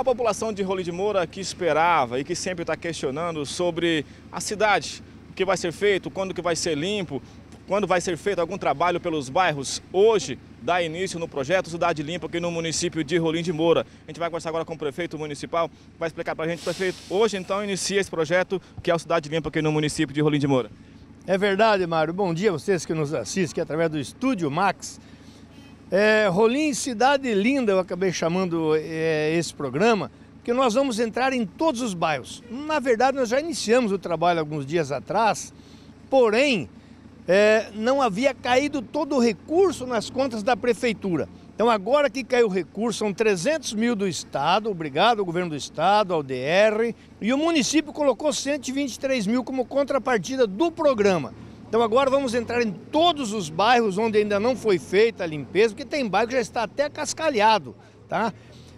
A população de Rolim de Moura que esperava e que sempre está questionando sobre a cidade, o que vai ser feito, quando que vai ser limpo, quando vai ser feito algum trabalho pelos bairros, hoje dá início no projeto Cidade Limpa aqui no município de Rolim de Moura. A gente vai conversar agora com o prefeito municipal, vai explicar para a gente, prefeito, hoje então inicia esse projeto que é o Cidade Limpa aqui no município de Rolim de Moura. É verdade, Mário. Bom dia a vocês que nos assistem através do Estúdio Max é, Rolim Cidade Linda, eu acabei chamando é, esse programa, porque nós vamos entrar em todos os bairros. Na verdade, nós já iniciamos o trabalho alguns dias atrás, porém, é, não havia caído todo o recurso nas contas da prefeitura. Então, agora que caiu o recurso, são 300 mil do Estado, obrigado ao governo do Estado, ao DR, e o município colocou 123 mil como contrapartida do programa. Então agora vamos entrar em todos os bairros onde ainda não foi feita a limpeza, porque tem bairro que já está até cascalhado, tá?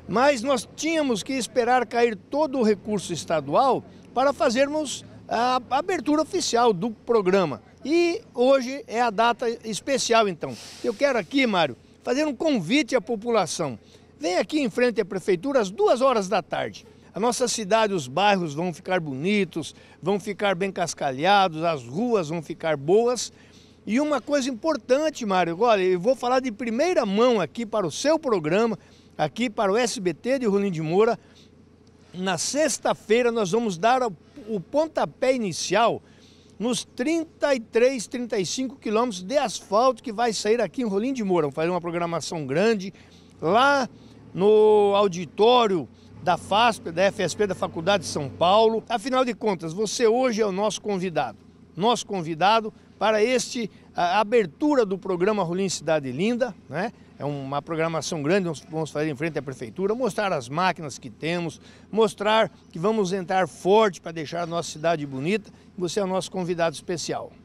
Mas nós tínhamos que esperar cair todo o recurso estadual para fazermos a abertura oficial do programa. E hoje é a data especial, então. Eu quero aqui, Mário, fazer um convite à população. Vem aqui em frente à prefeitura às duas horas da tarde. A nossa cidade, os bairros vão ficar bonitos, vão ficar bem cascalhados, as ruas vão ficar boas. E uma coisa importante, Mário, olha, eu vou falar de primeira mão aqui para o seu programa, aqui para o SBT de Rolim de Moura. Na sexta-feira nós vamos dar o pontapé inicial nos 33, 35 quilômetros de asfalto que vai sair aqui em Rolim de Moura. Vamos fazer uma programação grande lá no auditório da FASP, da FSP, da Faculdade de São Paulo. Afinal de contas, você hoje é o nosso convidado, nosso convidado para este a abertura do programa Rolim Cidade Linda, né? É uma programação grande, vamos fazer em frente à prefeitura, mostrar as máquinas que temos, mostrar que vamos entrar forte para deixar a nossa cidade bonita. Você é o nosso convidado especial.